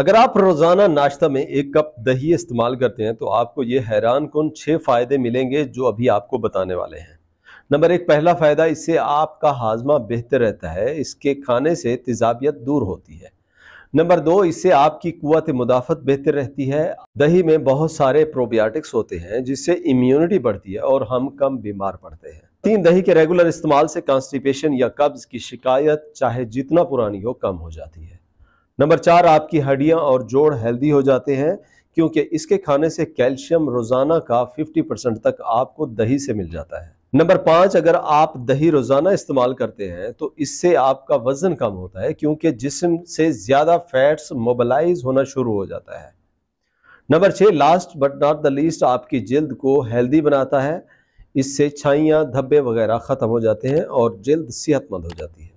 अगर आप रोजाना नाश्ता में एक कप दही इस्तेमाल करते हैं तो आपको ये हैरान कन छः फायदे मिलेंगे जो अभी आपको बताने वाले हैं नंबर एक पहला फ़ायदा इससे आपका हाजमा बेहतर रहता है इसके खाने से तेजाबियत दूर होती है नंबर दो इससे आपकी कुत मुदाफ़त बेहतर रहती है दही में बहुत सारे प्रोबियाटिक्स होते हैं जिससे इम्यूनिटी बढ़ती है और हम कम बीमार पड़ते हैं तीन दही के रेगुलर इस्तेमाल से कॉन्स्टिपेशन या कब्ज़ की शिकायत चाहे जितना पुरानी हो कम हो जाती है नंबर चार आपकी हड्डियां और जोड़ हेल्दी हो जाते हैं क्योंकि इसके खाने से कैल्शियम रोजाना का 50 परसेंट तक आपको दही से मिल जाता है नंबर पाँच अगर आप दही रोज़ाना इस्तेमाल करते हैं तो इससे आपका वज़न कम होता है क्योंकि जिसम से ज़्यादा फैट्स मोबालाइज होना शुरू हो जाता है नंबर छः last but not the least आपकी जल्द को हेल्दी बनाता है इससे छाइयाँ धब्बे वगैरह ख़त्म हो जाते हैं और जल्द सेहतमंद हो जाती है